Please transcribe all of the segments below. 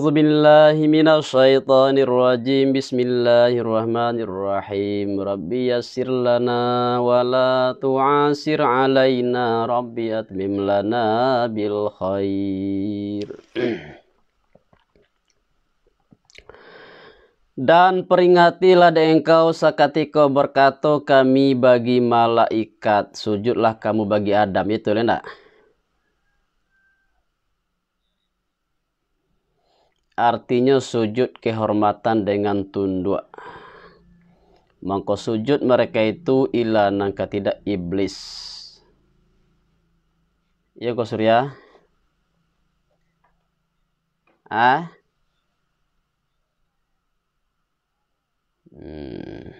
أعوذ بالله من الشيطان الرجيم بسم الله الرحمن الرحيم ربي يسر لنا ولا تعسر علينا ربي أتمم لنا بالخير Dan peringatilah dan engkau sakatiko berkata kami bagi malaikat. Sujudlah kamu bagi Adam. Itu enggak? artinya sujud kehormatan dengan tunduk. Maka sujud mereka itu ila nangka tidak iblis. Ya kau surya? Ah? Hmm.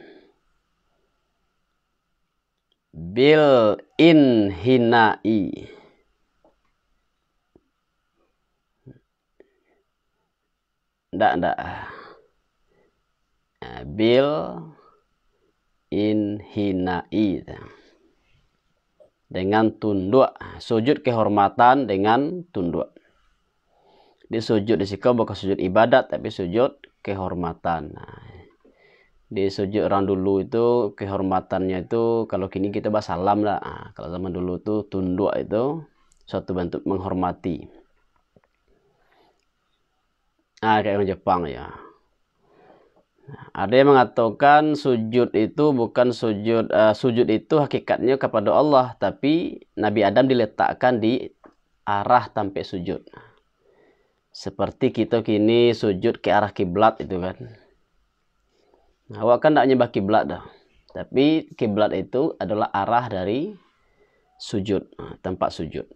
Bil in hinai. ndak ndak nah, bil inhinai dengan tunduk sujud kehormatan dengan tunduk di sujud di sikap bukan sujud ibadat tapi sujud kehormatan nah, di sujud orang dulu itu kehormatannya itu kalau kini kita bahas salam lah nah, kalau zaman dulu tuh tunduk itu suatu bentuk menghormati Ah, kayak orang Jepang ya. Ada yang mengatakan sujud itu bukan sujud uh, sujud itu hakikatnya kepada Allah, tapi Nabi Adam diletakkan di arah sampai sujud. Seperti kita kini sujud ke arah kiblat itu kan. Nah, awak kan tidak nyembah kiblat dah. Tapi kiblat itu adalah arah dari sujud, eh, tempat sujud.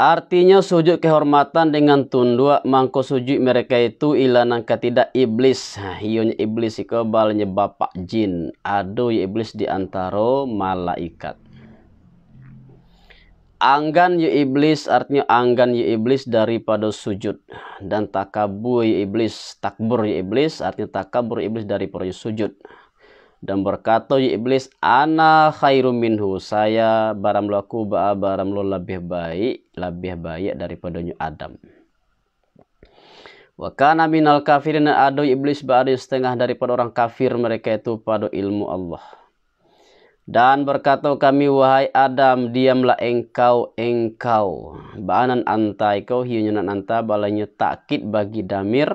Artinya sujud kehormatan dengan tunduk mangko sujud mereka itu ilanang tidak iblis. Hionya nah, iblis iko balnya bapak jin. Aduh, ya iblis di antara malaikat. Anggan ya iblis artinya anggan ya iblis daripada sujud dan takabur ya iblis takbur ya iblis artinya takabur iblis daripada sujud dan berkata ya iblis ana khairum minhu saya barang laku ba barang lebih baik lebih baik daripada nyu Adam wa kana minal kafirin adu iblis ba'da setengah daripada orang kafir mereka itu pada ilmu Allah dan berkata kami wahai Adam diamlah engkau engkau ba'anan antai kau hiyunan anta balanya takit bagi damir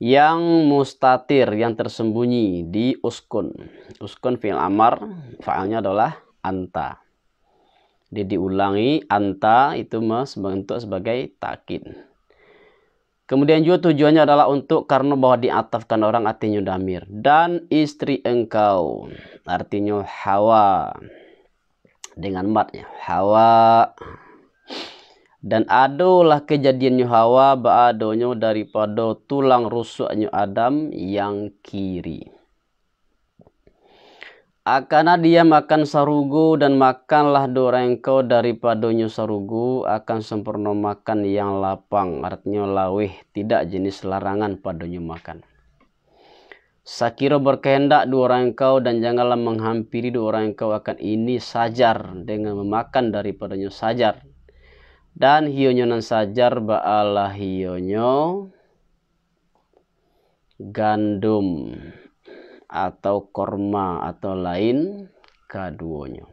yang mustatir yang tersembunyi di uskun uskun fil amar fa'alnya adalah anta jadi diulangi anta itu membentuk sebagai takin kemudian juga tujuannya adalah untuk karena bahwa diatafkan orang artinya damir dan istri engkau artinya hawa dengan matnya hawa dan adalah kejadian Hawa ba'adonyo daripada tulang rusuknya Adam yang kiri. Akana dia makan sarugu dan makanlah dorengko nyu sarugu akan sempurna makan yang lapang artinya lawih tidak jenis larangan padanya makan. Sakiro berkehendak dua orang engkau dan janganlah menghampiri dua orang engkau akan ini sajar dengan memakan daripadanya sajar dan hionyo nan sajar baala hionyo gandum atau korma atau lain kaduonyo.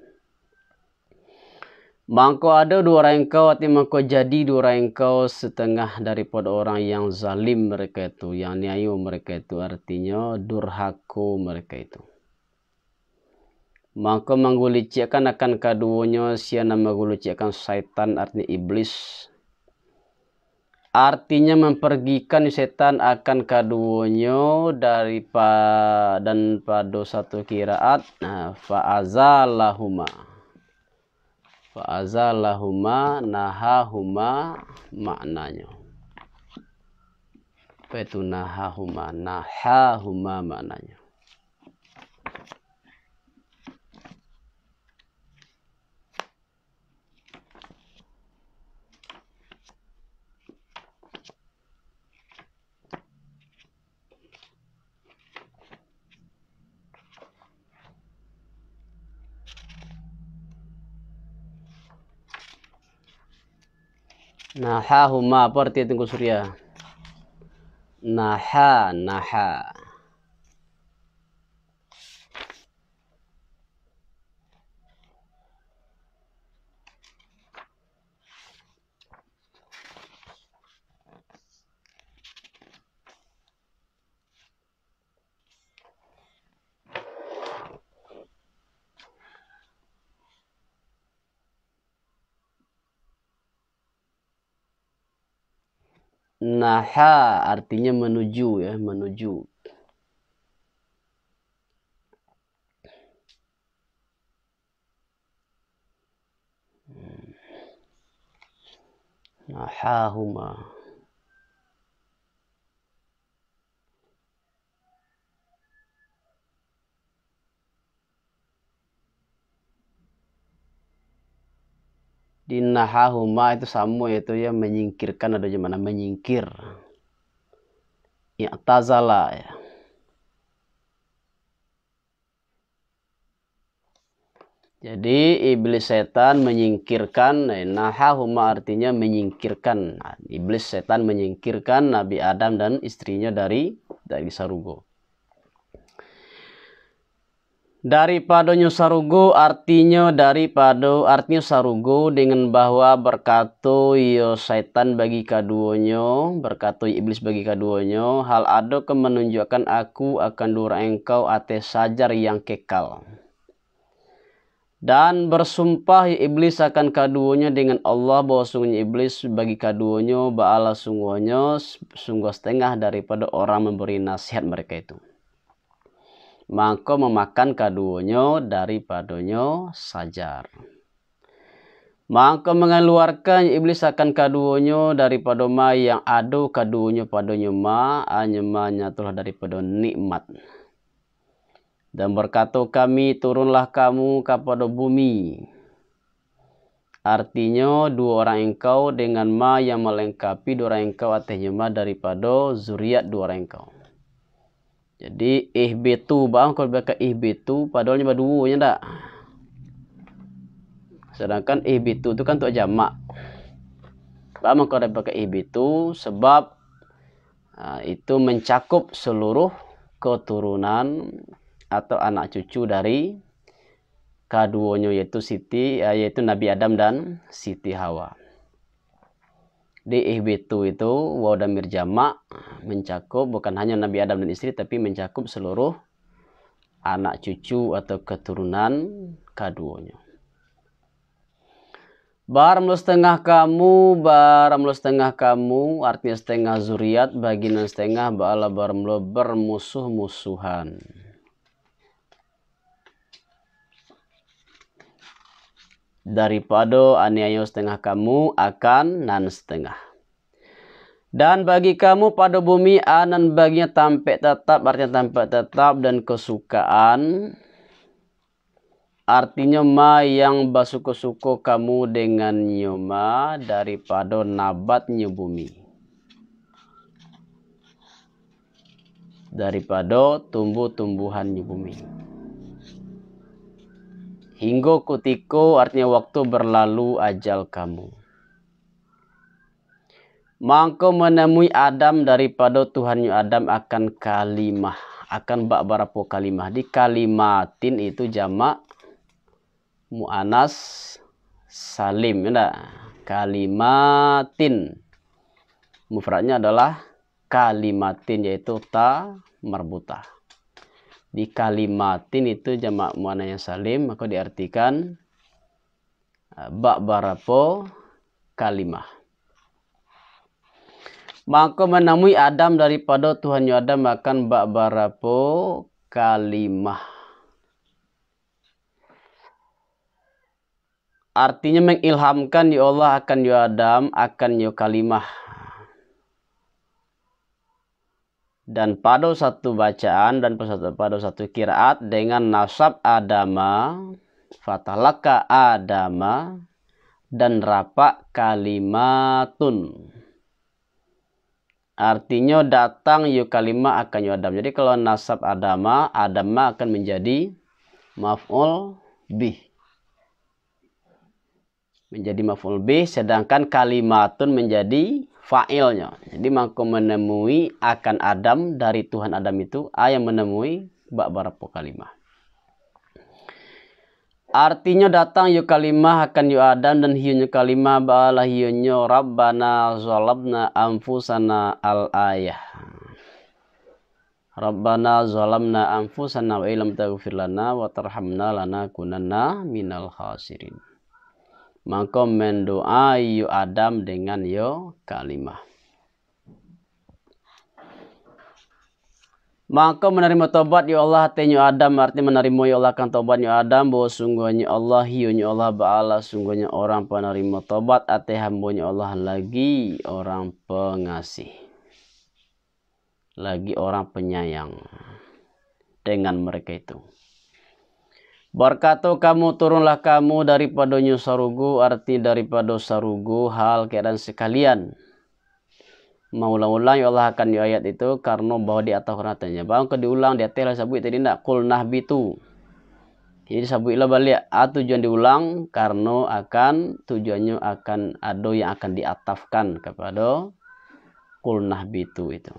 Mangko ada dua orang kau, tapi mangko jadi dua orang kau setengah daripada orang yang zalim mereka itu, yang niayu mereka itu artinya durhaku mereka itu maka mangguliciakan akan kaduonyo sia nama guliciakan setan artinya iblis artinya mempergikan setan akan kaduonyo dari pa dan pada satu kiraat nah faazalahuma faazalahuma nahahuma maknanya apa nahahuma nahahuma maknanya Naha huma apa artinya tengku surya? Naha, naha. naha artinya menuju ya menuju hmm. nahahuma Di dinahahuma itu sama itu ya menyingkirkan ada di mana menyingkir ta'zala ya Jadi iblis setan menyingkirkan eh, nahahuma artinya menyingkirkan. Nah, iblis setan menyingkirkan Nabi Adam dan istrinya dari dari Sarugo daripada nyusarugo artinya daripada artinya sarugo dengan bahwa berkato yo ya setan bagi kaduonyo berkato iblis bagi kaduonyo hal ado ke menunjukkan aku akan dura engkau ate sajar yang kekal dan bersumpah ya iblis akan kaduonyo dengan Allah bahwa sungguh iblis bagi kaduonyo baala sungguhnya sungguh setengah daripada orang memberi nasihat mereka itu mangko memakan kaduonyo daripadonyo sajar. Maka mengeluarkan iblis akan kaduonyo daripada ma yang ado kaduonyo padonyo ma anyemanya telah daripada nikmat. Dan berkata kami turunlah kamu kepada bumi. Artinya dua orang engkau dengan ma yang melengkapi dua orang engkau atau ma daripada zuriat dua orang engkau jadi ihbitu bang kalau baca ihbitu padahal nyoba dua nya ndak. sedangkan ihbitu itu kan untuk jamak bang kalau baca ihbitu sebab uh, itu mencakup seluruh keturunan atau anak cucu dari keduanya yaitu Siti ah, yaitu Nabi Adam dan Siti Hawa di ihbitu itu waw damir jamak mencakup bukan hanya Nabi Adam dan istri tapi mencakup seluruh anak cucu atau keturunan keduanya. Baramlu setengah kamu, baramlu setengah kamu, artinya setengah zuriat, bagian setengah, ba'ala baramlu bermusuh-musuhan. daripada aniaya setengah kamu akan nan setengah. Dan bagi kamu pada bumi anan ah, baginya tampak tetap artinya tampak tetap dan kesukaan artinya ma yang basuko-suko kamu dengan nyoma daripada nabat bumi. Daripada tumbuh tumbuhan bumi. Hingga kutiko artinya waktu berlalu ajal kamu. Mangko menemui Adam daripada Tuhannya Adam akan kalimah. Akan bak berapa kalimah. Di kalimatin itu jamak mu'anas salim. Ya Kalimatin. Mufradnya adalah kalimatin yaitu ta marbutah di kalimatin itu jamak yang salim maka diartikan eh, bak barapo kalimah maka menemui Adam daripada Tuhan Adam akan bak barapo kalimah artinya mengilhamkan ya Allah akan ya Adam akan ya kalimah dan pada satu bacaan dan pada satu kiraat dengan nasab adama, fatalaka adama, dan rapak kalimatun. Artinya datang yu kalima akan yu adam. Jadi kalau nasab adama, adama akan menjadi maf'ul bih. Menjadi maf'ul bih, sedangkan kalimatun menjadi fa'ilnya. Jadi mako menemui akan Adam dari Tuhan Adam itu ayam ah, menemui bak berapa kalimah. Artinya datang yu ya kalimah akan yu ya Adam dan hiunya kalimah ba'ala hiunya Rabbana zalabna anfusana al-ayah. Rabbana zalamna anfusana wa ilam taghfir lana wa tarhamna lana kunanna minal khasirin maka mendoai yu Adam dengan yo kalimah. Maka menerima tobat ya Allah tenyo Adam arti menerima ya Allah kan tobat ya Adam bahwa sungguhnya Allah ya Allah baala sungguhnya orang penerima tobat ate hambanya Allah lagi orang pengasih. Lagi orang penyayang dengan mereka itu. Berkata kamu turunlah kamu daripada sarugu arti daripada sarugu hal keadaan sekalian. Maulang-ulang ya Allah akan di ayat itu karena bahwa di atas ratanya. Bang ke diulang di atas sabu tadi tidak kul nahbitu. Jadi sabu ila balik a ah, tujuan diulang karena akan tujuannya akan ado yang akan diatafkan kepada kul nahbitu itu.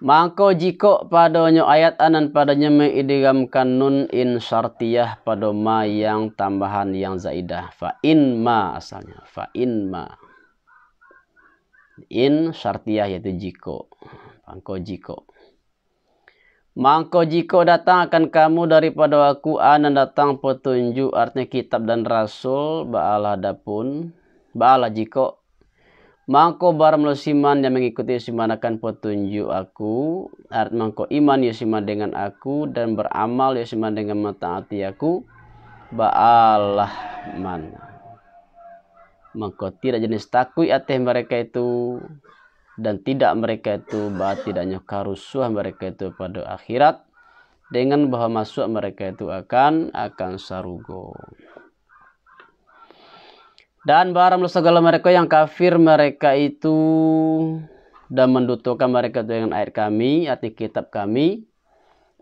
Mangko jiko padonyo ayat anan padanya mengidigamkan nun in syartiyah pada ma yang tambahan yang zaidah. Fa in ma asalnya. Fa in ma. In syartiyah yaitu jiko. Mangko jiko. Mangko jiko datang akan kamu daripada aku anan datang petunjuk artinya kitab dan rasul ba'ala dapun. Ba'ala jiko Mangko baramlo siman yang mengikuti simanakan petunjuk aku. Art mangko iman ya siman dengan aku dan beramal ya siman dengan hati aku. Ba'alah man. Mangko tidak jenis takui ateh mereka itu dan tidak mereka itu bah tidaknya karusuh mereka itu pada akhirat dengan bahwa masuk mereka itu akan akan sarugo. Dan barang segala mereka yang kafir mereka itu dan mendutukan mereka dengan air kami, arti kitab kami.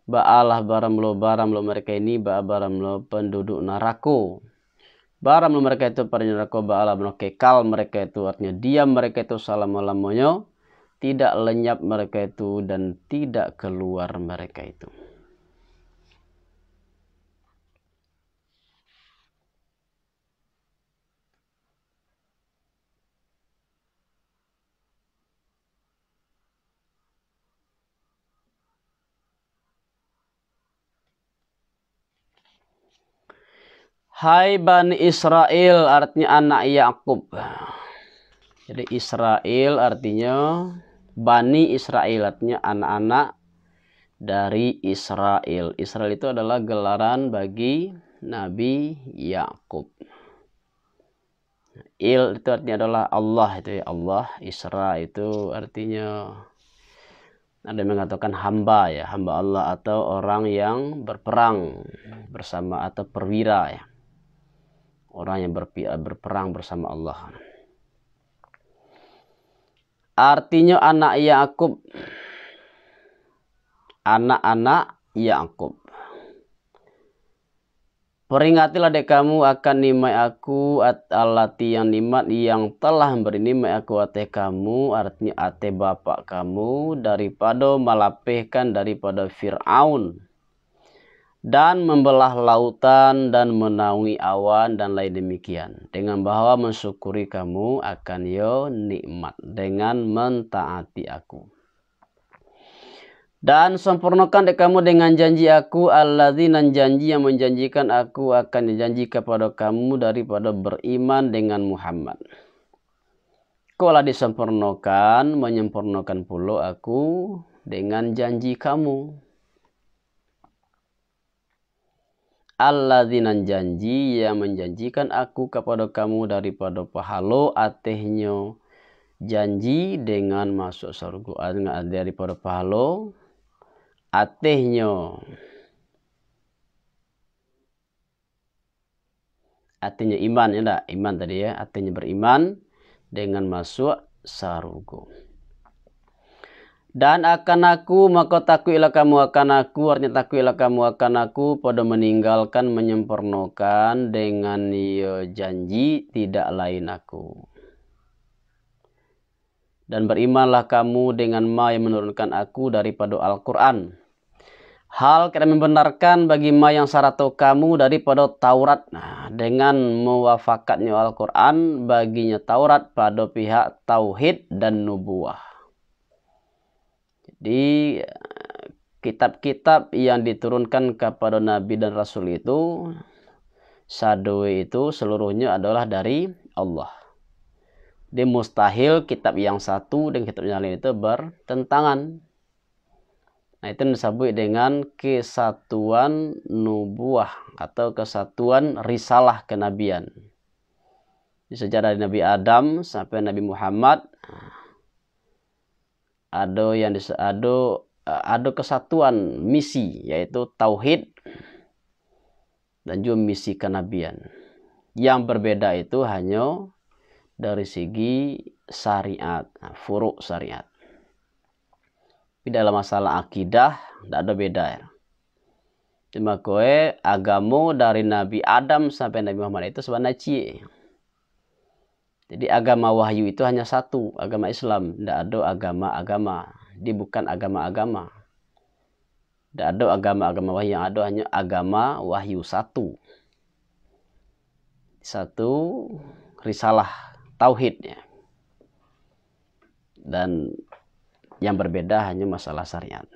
Ba'alah baramlo baramlo mereka ini ba'a baramlo penduduk neraka Baramlo mereka itu para neraka ba'alah baramlo kekal mereka itu artinya diam mereka itu selama-lamanya Tidak lenyap mereka itu dan tidak keluar mereka itu. Hai Bani Israel artinya anak Yakub. Jadi Israel artinya Bani Israel artinya anak-anak dari Israel. Israel itu adalah gelaran bagi Nabi Yakub. Il itu artinya adalah Allah itu ya Allah. Isra itu artinya ada yang mengatakan hamba ya, hamba Allah atau orang yang berperang bersama atau perwira ya orang yang berperang bersama Allah. Artinya anak Yakub anak-anak Yakub. Peringatilah dek kamu akan nimai aku at alati yang nimat yang telah beri nimai aku ate kamu artinya ate bapak kamu daripada malapehkan daripada Fir'aun dan membelah lautan dan menaungi awan dan lain demikian dengan bahwa mensyukuri kamu akan yo nikmat dengan mentaati aku dan sempurnakan dek kamu dengan janji aku Allah alladzina janji yang menjanjikan aku akan janji kepada kamu daripada beriman dengan Muhammad Kaulah disempurnakan menyempurnakan pulau aku dengan janji kamu dinan janji yang menjanjikan aku kepada kamu daripada pahalo atehnyo janji dengan masuk surga daripada pahalo atehnyo artinya iman ya enggak? iman tadi ya artinya beriman dengan masuk sarugo dan akan aku, maka takwilah kamu akan aku, artinya takwilah kamu akan aku, pada meninggalkan, menyempurnakan dengan yo janji tidak lain aku. Dan berimanlah kamu dengan ma yang menurunkan aku daripada Al-Quran. Hal kena membenarkan bagi ma yang sarato kamu daripada Taurat. Nah, dengan mewafakatnya Al-Quran baginya Taurat pada pihak Tauhid dan Nubuah di eh, kitab-kitab yang diturunkan kepada nabi dan rasul itu sadwe itu seluruhnya adalah dari Allah. Jadi mustahil kitab yang satu dan kitab yang lain itu bertentangan. Nah itu disebut dengan kesatuan nubuah atau kesatuan risalah kenabian. Sejarah dari Nabi Adam sampai Nabi Muhammad ada yang ada ada eh, kesatuan misi yaitu tauhid dan juga misi kenabian. Yang berbeda itu hanya dari segi syariat, nah, furuk syariat. Di dalam masalah akidah tidak ada beda ya. Cuma kowe agama dari Nabi Adam sampai Nabi Muhammad itu sebenarnya cie. Jadi agama wahyu itu hanya satu, agama Islam. Tidak ada agama-agama. Dia bukan agama-agama. Tidak ada agama-agama wahyu. Yang ada hanya agama wahyu satu. Satu risalah tauhidnya. Dan yang berbeda hanya masalah syariat.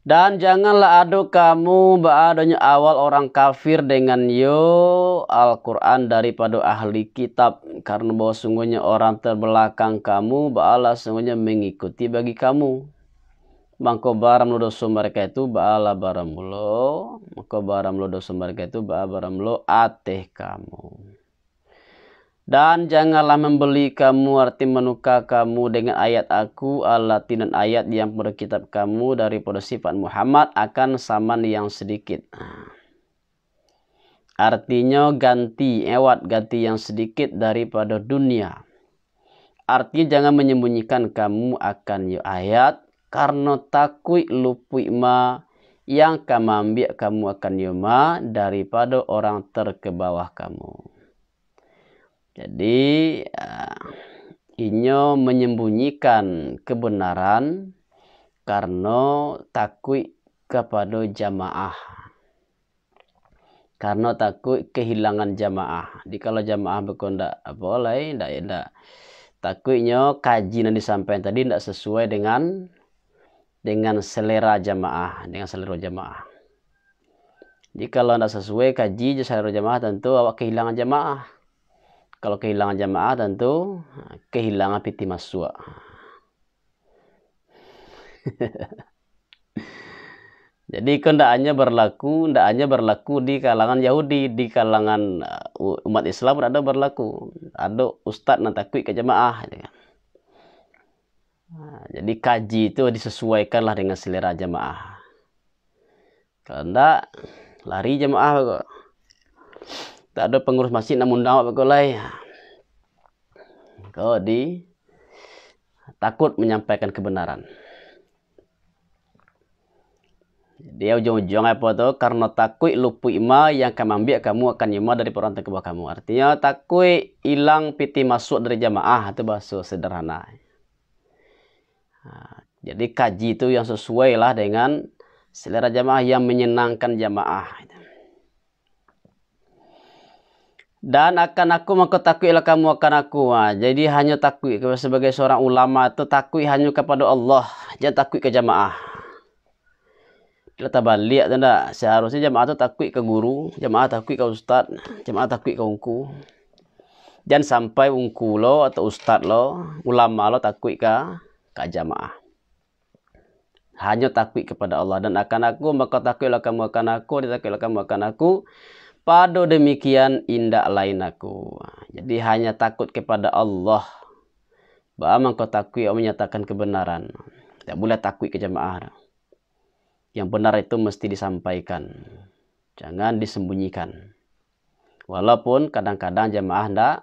Dan janganlah aduk kamu beradanya awal orang kafir dengan yo Al-Quran daripada ahli kitab. Karena bahwa sungguhnya orang terbelakang kamu baala sungguhnya mengikuti bagi kamu. Mangko baram lo dosa mereka itu baala baram lo. Mangko baram lo dosa mereka itu baala baram lo ateh kamu. Dan janganlah membeli kamu arti menukar kamu dengan ayat aku alat dan ayat yang pada kitab kamu daripada sifat Muhammad akan saman yang sedikit. Artinya ganti, ewat ganti yang sedikit daripada dunia. Artinya jangan menyembunyikan kamu akan yo ya ayat karena takui lupui ma yang kamu ambil kamu akan ya ma daripada orang terkebawah kamu. Jadi eh, inyo menyembunyikan kebenaran karena takut kepada jamaah. Karena takut kehilangan jamaah. Di kalau jamaah berkondak boleh, tidak tidak. Takutnya kajian yang disampaikan tadi tidak sesuai dengan dengan selera jamaah, dengan selera jamaah. Di kalau tidak sesuai kaji selera jamaah tentu awak kehilangan jamaah. Kalau kehilangan jamaah tentu kehilangan piti maswa. Jadi kendaknya berlaku, hendaknya berlaku di kalangan Yahudi, di kalangan uh, umat Islam ada berlaku. Ada Ustad nak ke jamaah. Gitu kan. nah, jadi kaji itu disesuaikanlah dengan selera jamaah. Kalau tidak, lari jamaah. Tak ada pengurus masjid namun dakwah berkulai. Kau di takut menyampaikan kebenaran. Dia ujung-ujung apa tu? Karena takut lupu ima yang kamu ambil kamu akan ima dari perantai ke kamu. Artinya takut hilang piti masuk dari jamaah itu bahasa sederhana. jadi kaji itu yang sesuai lah dengan selera jamaah yang menyenangkan jamaah. dan akan aku maka takutlah kamu akan aku ha, jadi hanya takut sebagai seorang ulama itu takut hanya kepada Allah jangan takut ke jamaah kita tabaliak tu tak seharusnya jamaah itu takut ke guru jamaah takut ke ustaz jamaah takut ke ungku jangan sampai ungku lo atau ustaz lo ulama lo takut ke ke jamaah hanya takut kepada Allah dan akan aku maka takutlah kamu akan aku dia takutlah kamu akan aku Pado demikian indah lain aku. Jadi hanya takut kepada Allah. Bahwa engkau takut yang menyatakan kebenaran. Tidak boleh takut ke jemaah. Yang benar itu mesti disampaikan. Jangan disembunyikan. Walaupun kadang-kadang jemaah tidak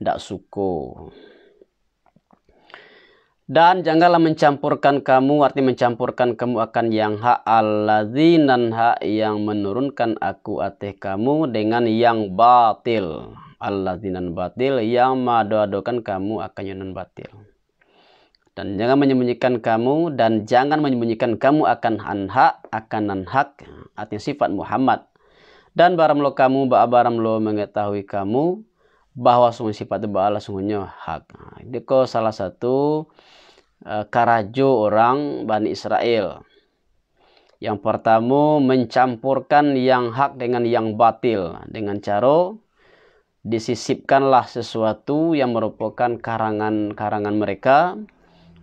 tidak suku. Dan janganlah mencampurkan kamu, arti mencampurkan kamu akan yang hak alladzinan hak yang menurunkan aku ateh kamu dengan yang batil. dan batil yang madoadokan kamu akan yang batil. Dan jangan menyembunyikan kamu dan jangan menyembunyikan kamu akan hak, akan nan hak, artinya sifat Muhammad. Dan baramlo kamu, baramlo mengetahui kamu, bahwa sungai sifat bala sungguhnya hak. Itu kok salah satu uh, karajo orang Bani Israel. Yang pertama mencampurkan yang hak dengan yang batil dengan cara disisipkanlah sesuatu yang merupakan karangan-karangan mereka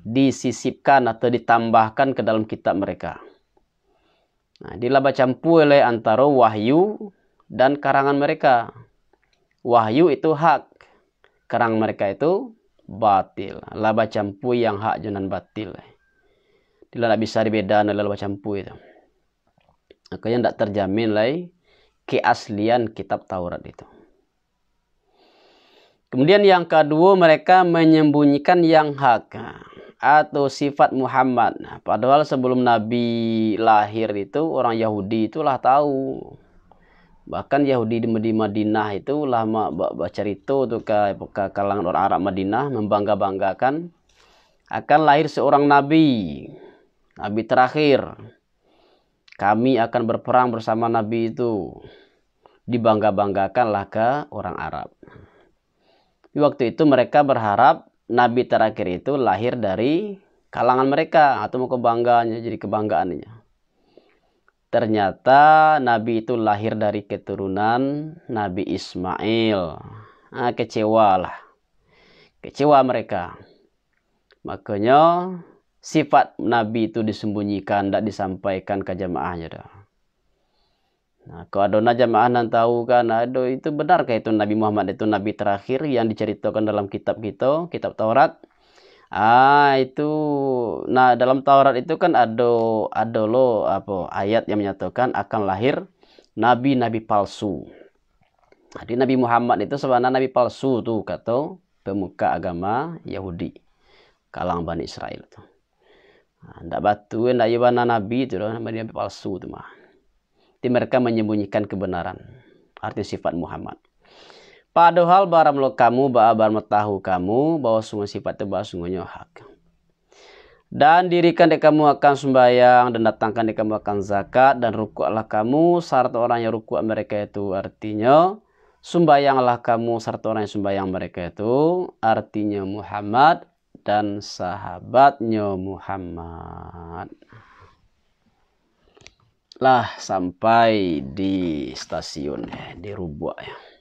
disisipkan atau ditambahkan ke dalam kitab mereka. Nah, dilaba campur oleh antara wahyu dan karangan mereka wahyu itu hak. Kerang mereka itu batil. Laba campu yang hak jenan batil. Tidak bisa dibedakan laba campu itu. Makanya tidak terjamin lagi keaslian kitab Taurat itu. Kemudian yang kedua mereka menyembunyikan yang hak atau sifat Muhammad. Padahal sebelum Nabi lahir itu orang Yahudi itulah tahu bahkan Yahudi di Madinah itu lama baca itu tuh ke, ke kalangan orang Arab Madinah membangga-banggakan akan lahir seorang nabi nabi terakhir kami akan berperang bersama nabi itu dibangga-banggakanlah ke orang Arab di waktu itu mereka berharap nabi terakhir itu lahir dari kalangan mereka atau mau kebanggaannya jadi kebanggaannya Ternyata Nabi itu lahir dari keturunan Nabi Ismail. Ah, kecewa lah, Kecewa mereka. Makanya sifat Nabi itu disembunyikan, tidak disampaikan ke jamaahnya. Dah. Nah, kalau ada jamaah nan tahu kan, aduh itu ke itu Nabi Muhammad itu Nabi terakhir yang diceritakan dalam kitab kita, kitab Taurat? Ah, itu nah dalam Taurat itu kan ada ada lo apa ayat yang menyatakan akan lahir nabi-nabi palsu. Jadi Nabi Muhammad itu sebenarnya nabi palsu tuh kata pemuka agama Yahudi kalang Bani Israel tuh. Ah, ndak batu ndak yebana nabi itu loh nabi, nabi palsu tuh mah. Jadi mereka menyembunyikan kebenaran arti sifat Muhammad. Padahal lo kamu baabar tahu kamu bahwa semua sifat bahwa sungguhnya hak. Dan dirikan di kamu akan sembahyang dan datangkan di kamu akan zakat dan rukuklah kamu serta orang yang rukuk mereka itu artinya sembahyanglah kamu serta orang yang sembahyang mereka itu artinya Muhammad dan sahabatnya Muhammad. Lah sampai di stasiun eh, di Rubwa ya.